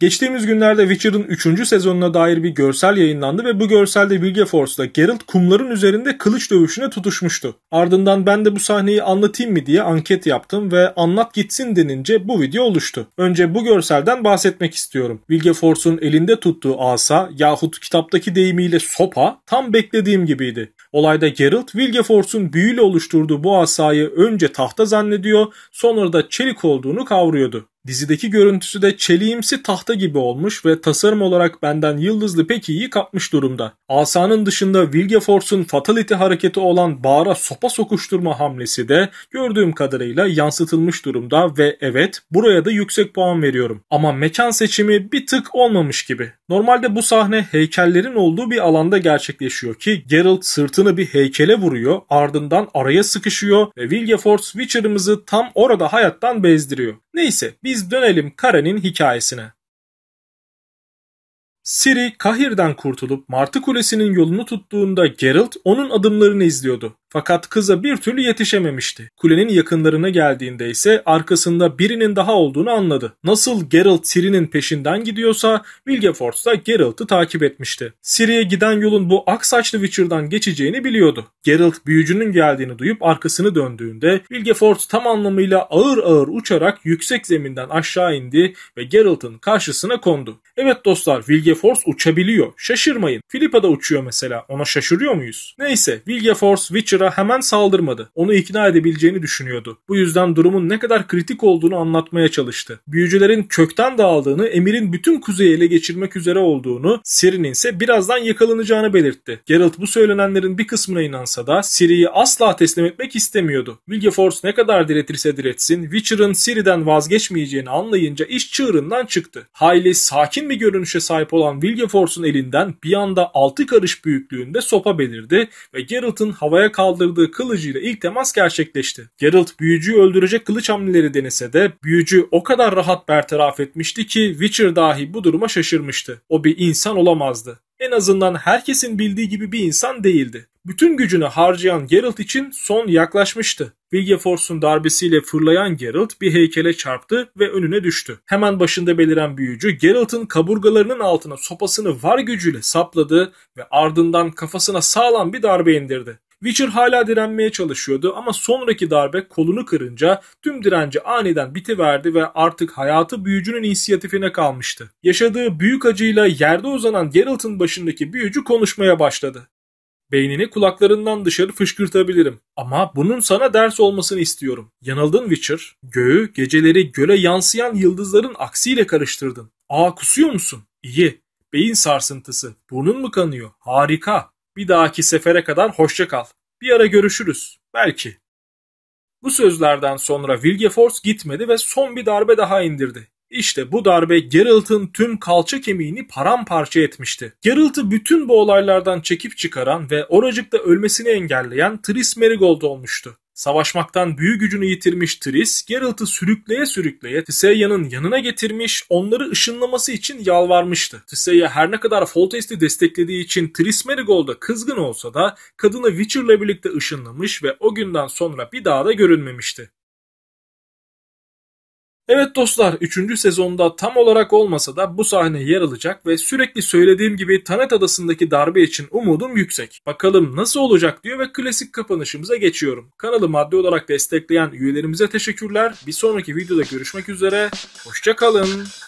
Geçtiğimiz günlerde Witcher'ın 3. sezonuna dair bir görsel yayınlandı ve bu görselde Bilgeforce'da Geralt kumların üzerinde kılıç dövüşüne tutuşmuştu. Ardından ben de bu sahneyi anlatayım mı diye anket yaptım ve anlat gitsin denince bu video oluştu. Önce bu görselden bahsetmek istiyorum. Bilgeforce'un elinde tuttuğu asa yahut kitaptaki deyimiyle sopa tam beklediğim gibiydi. Olayda Geralt Wilgeforce'un büyüyle oluşturduğu bu asayı önce tahta zannediyor sonra da çelik olduğunu kavruyordu. Dizideki görüntüsü de çeliğimsi tahta gibi olmuş ve tasarım olarak benden Yıldızlı pek iyi kapmış durumda. Asanın dışında Wilgeforce'un fatality hareketi olan bağıra sopa sokuşturma hamlesi de gördüğüm kadarıyla yansıtılmış durumda ve evet buraya da yüksek puan veriyorum. Ama mekan seçimi bir tık olmamış gibi. Normalde bu sahne heykellerin olduğu bir alanda gerçekleşiyor ki Geralt sırtını bir heykele vuruyor ardından araya sıkışıyor ve Wilgeforce Witcher'ımızı tam orada hayattan bezdiriyor. Neyse biz dönelim Karen'in hikayesine. Siri Kahir'den kurtulup Martı Kulesi'nin yolunu tuttuğunda Geralt onun adımlarını izliyordu. Fakat kıza bir türlü yetişememişti. Kulenin yakınlarına geldiğinde ise arkasında birinin daha olduğunu anladı. Nasıl Geralt Sirinin peşinden gidiyorsa Wilgefortz da Geralt'ı takip etmişti. Ciri'ye giden yolun bu ak saçlı Witcher'dan geçeceğini biliyordu. Geralt büyücünün geldiğini duyup arkasını döndüğünde Wilgefortz tam anlamıyla ağır ağır uçarak yüksek zeminden aşağı indi ve Geralt'ın karşısına kondu. Evet dostlar Wilgefortz uçabiliyor. Şaşırmayın. Philippa da uçuyor mesela. Ona şaşırıyor muyuz? Neyse Wilgefortz Witcher'a da hemen saldırmadı. Onu ikna edebileceğini düşünüyordu. Bu yüzden durumun ne kadar kritik olduğunu anlatmaya çalıştı. Büyücülerin kökten dağıldığını, emirin bütün kuzeyi ele geçirmek üzere olduğunu, Ciri'nin ise birazdan yakalanacağını belirtti. Geralt bu söylenenlerin bir kısmına inansa da Siri'yi asla teslim etmek istemiyordu. Wilgeforce ne kadar diretirse diretsin, Witcher'ın Siri'den vazgeçmeyeceğini anlayınca iş çığırından çıktı. Hayli sakin bir görünüşe sahip olan Wilgeforce'un elinden bir anda altı karış büyüklüğünde sopa belirdi ve Geralt'ın havaya kaldığı saldırdığı kılıcıyla ilk temas gerçekleşti. Geralt büyücüyü öldürecek kılıç hamleleri denese de büyücü o kadar rahat bertaraf etmişti ki Witcher dahi bu duruma şaşırmıştı. O bir insan olamazdı. En azından herkesin bildiği gibi bir insan değildi. Bütün gücünü harcayan Geralt için son yaklaşmıştı. Wilgeforce'un darbesiyle fırlayan Geralt bir heykele çarptı ve önüne düştü. Hemen başında beliren büyücü Geralt'ın kaburgalarının altına sopasını var gücüyle sapladı ve ardından kafasına sağlam bir darbe indirdi. Witcher hala direnmeye çalışıyordu ama sonraki darbe kolunu kırınca tüm direnci aniden bitiverdi ve artık hayatı büyücünün inisiyatifine kalmıştı. Yaşadığı büyük acıyla yerde uzanan Geralt'ın başındaki büyücü konuşmaya başladı. Beynini kulaklarından dışarı fışkırtabilirim. Ama bunun sana ders olmasını istiyorum. Yanıldın Witcher. Göğü, geceleri göle yansıyan yıldızların aksiyle karıştırdın. Aa kusuyor musun? İyi. Beyin sarsıntısı. Burnun mu kanıyor? Harika. Bir dahaki sefere kadar hoşça kal. Bir ara görüşürüz. Belki. Bu sözlerden sonra Wilgeforce gitmedi ve son bir darbe daha indirdi. İşte bu darbe Geralt'ın tüm kalça kemiğini paramparça etmişti. Geralt'ı bütün bu olaylardan çekip çıkaran ve oracıkta ölmesini engelleyen Tris Merigold olmuştu. Savaşmaktan büyü gücünü yitirmiş Tris, Geralt'ı sürükleye sürükleye Tiseya'nın yanına getirmiş, onları ışınlaması için yalvarmıştı. Tiseya her ne kadar Foltest'i desteklediği için Tris Merigold'a kızgın olsa da kadını Witcher'la birlikte ışınlamış ve o günden sonra bir daha da görünmemişti. Evet dostlar 3. sezonda tam olarak olmasa da bu sahne yer alacak ve sürekli söylediğim gibi Tanet Adası'ndaki darbe için umudum yüksek. Bakalım nasıl olacak diyor ve klasik kapanışımıza geçiyorum. Kanalı maddi olarak destekleyen üyelerimize teşekkürler. Bir sonraki videoda görüşmek üzere. Hoşçakalın.